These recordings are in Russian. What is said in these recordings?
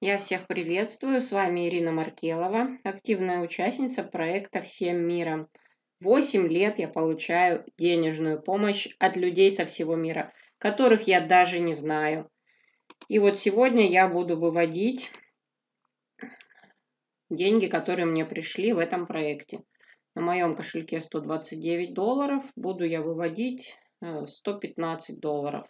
Я всех приветствую. С вами Ирина Маркелова, активная участница проекта «Всем миром». Восемь лет я получаю денежную помощь от людей со всего мира, которых я даже не знаю. И вот сегодня я буду выводить деньги, которые мне пришли в этом проекте. На моем кошельке 129 долларов. Буду я выводить 115 э, долларов.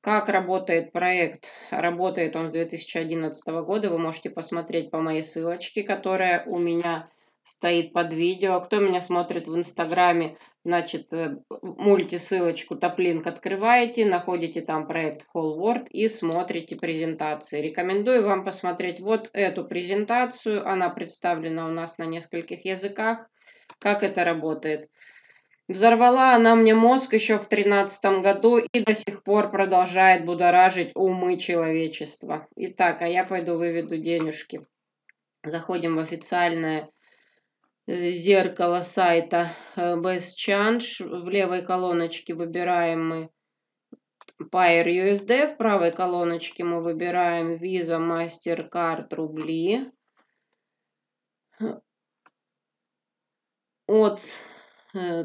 Как работает проект? Работает он с 2011 года. Вы можете посмотреть по моей ссылочке, которая у меня стоит под видео. Кто меня смотрит в Инстаграме, значит, э, мультисылочку Топлинк открываете, находите там проект Whole World и смотрите презентации. Рекомендую вам посмотреть вот эту презентацию. Она представлена у нас на нескольких языках. Как это работает? Взорвала она мне мозг еще в тринадцатом году и до сих пор продолжает будоражить умы человечества. Итак, а я пойду выведу денежки. Заходим в официальное э, зеркало сайта э, Best Change. В левой колоночке выбираем мы Pair USD, в правой колоночке мы выбираем Visa, MasterCard, рубли. От э,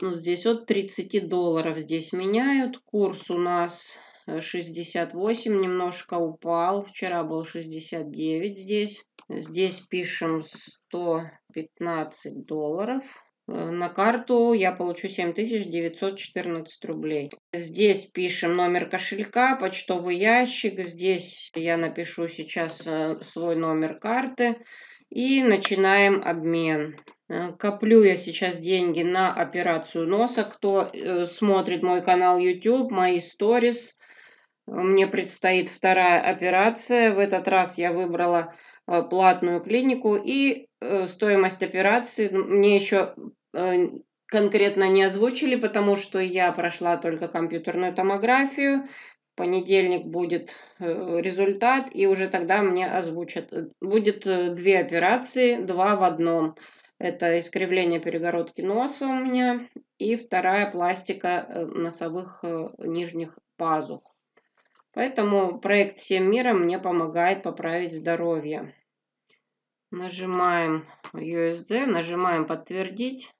ну, здесь от 30 долларов здесь меняют. Курс у нас 68, э, немножко упал. Вчера был 69 здесь. Здесь пишем 115 долларов. Э, на карту я получу 7914 рублей. Здесь пишем номер кошелька, почтовый ящик. Здесь я напишу сейчас э, свой номер карты. И начинаем обмен. Э, коплю я сейчас деньги на операцию носа. Кто э, смотрит мой канал YouTube, мои сторис, э, мне предстоит вторая операция. В этот раз я выбрала платную клинику и стоимость операции мне еще конкретно не озвучили, потому что я прошла только компьютерную томографию. В понедельник будет результат, и уже тогда мне озвучат. Будет две операции, два в одном – это искривление перегородки носа у меня. И вторая пластика э, носовых э, нижних пазух. Поэтому проект «Всем мира» мне помогает поправить здоровье. Нажимаем USD, нажимаем «Подтвердить».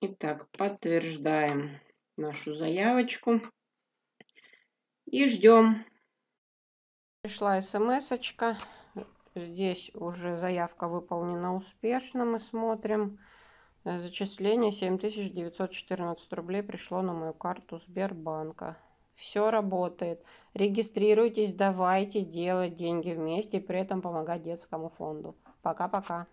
Итак, подтверждаем нашу заявочку и ждем. Пришла смс-очка. Эм Здесь уже заявка выполнена успешно, мы смотрим. Э, зачисление 7914 рублей пришло на мою карту Сбербанка. Все работает. Регистрируйтесь, давайте делать деньги вместе и при этом помогать детскому фонду. Пока-пока.